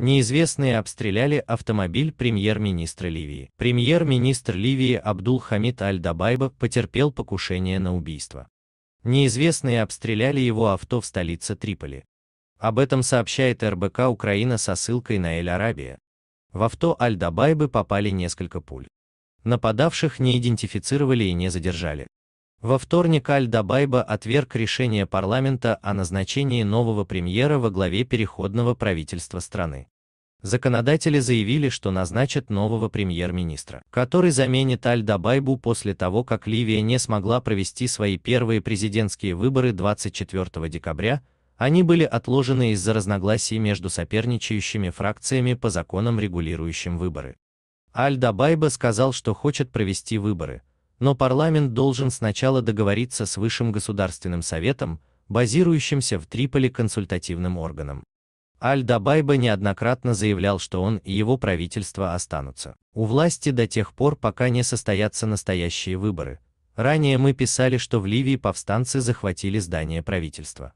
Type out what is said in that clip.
Неизвестные обстреляли автомобиль премьер-министра Ливии. Премьер-министр Ливии Абдул-Хамид Аль-Дабайба потерпел покушение на убийство. Неизвестные обстреляли его авто в столице Триполи. Об этом сообщает РБК Украина со ссылкой на Эль-Арабия. В авто Аль-Дабайбы попали несколько пуль. Нападавших не идентифицировали и не задержали. Во вторник Аль-Дабайба отверг решение парламента о назначении нового премьера во главе переходного правительства страны. Законодатели заявили, что назначат нового премьер-министра, который заменит Аль-Дабайбу после того, как Ливия не смогла провести свои первые президентские выборы 24 декабря, они были отложены из-за разногласий между соперничающими фракциями по законам, регулирующим выборы. Аль-Дабайба сказал, что хочет провести выборы, но парламент должен сначала договориться с Высшим Государственным Советом, базирующимся в Триполи консультативным органом. Аль-Дабайба неоднократно заявлял, что он и его правительство останутся у власти до тех пор, пока не состоятся настоящие выборы. Ранее мы писали, что в Ливии повстанцы захватили здание правительства.